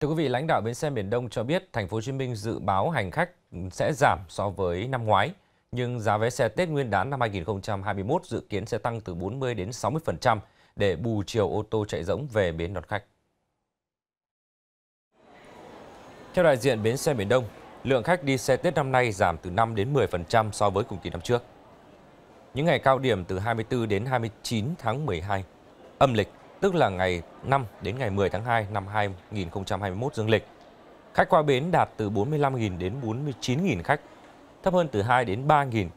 Thưa quý vị, lãnh đạo bến xe miền Đông cho biết thành phố Hồ Chí Minh dự báo hành khách sẽ giảm so với năm ngoái, nhưng giá vé xe Tết Nguyên đán năm 2021 dự kiến sẽ tăng từ 40 đến 60% để bù chiều ô tô chạy rỗng về bến đón khách. Theo đại diện bến xe miền Đông, lượng khách đi xe Tết năm nay giảm từ 5 đến 10% so với cùng kỳ năm trước. Những ngày cao điểm từ 24 đến 29 tháng 12 âm lịch tức là ngày 5 đến ngày 10 tháng 2 năm 2021 dương lịch. Khách qua bến đạt từ 45.000 đến 49.000 khách, thấp hơn từ 2 đến 3.000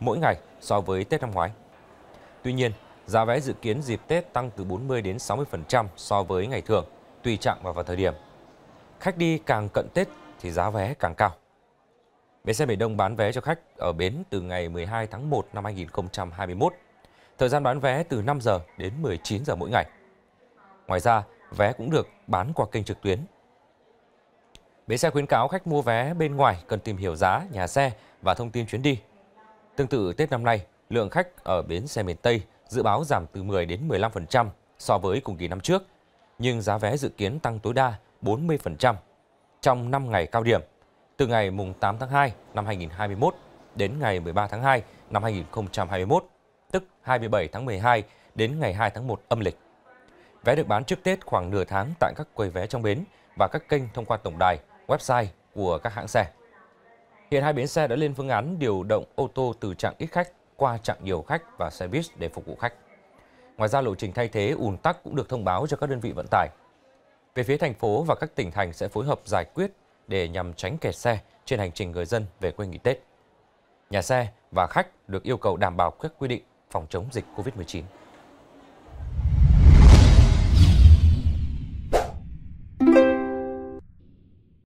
mỗi ngày so với Tết năm ngoái. Tuy nhiên, giá vé dự kiến dịp Tết tăng từ 40 đến 60% so với ngày thường, tùy trạng và vào thời điểm. Khách đi càng cận Tết thì giá vé càng cao. Bến xe Miền Đông bán vé cho khách ở bến từ ngày 12 tháng 1 năm 2021. Thời gian bán vé từ 5 giờ đến 19 giờ mỗi ngày. Ngoài ra, vé cũng được bán qua kênh trực tuyến. Bến xe khuyến cáo khách mua vé bên ngoài cần tìm hiểu giá, nhà xe và thông tin chuyến đi. Tương tự Tết năm nay, lượng khách ở bến xe miền Tây dự báo giảm từ 10 đến 15% so với cùng kỳ năm trước, nhưng giá vé dự kiến tăng tối đa 40% trong 5 ngày cao điểm, từ ngày mùng 8 tháng 2 năm 2021 đến ngày 13 tháng 2 năm 2021, tức 27 tháng 12 đến ngày 2 tháng 1 âm lịch. Vé được bán trước Tết khoảng nửa tháng tại các quầy vé trong bến và các kênh thông qua tổng đài, website của các hãng xe. Hiện hai bến xe đã lên phương án điều động ô tô từ trạng ít khách qua trạng nhiều khách và xe buýt để phục vụ khách. Ngoài ra lộ trình thay thế ùn tắc cũng được thông báo cho các đơn vị vận tải. Về phía thành phố và các tỉnh thành sẽ phối hợp giải quyết để nhằm tránh kẹt xe trên hành trình người dân về quê nghỉ Tết. Nhà xe và khách được yêu cầu đảm bảo các quy định phòng chống dịch COVID-19.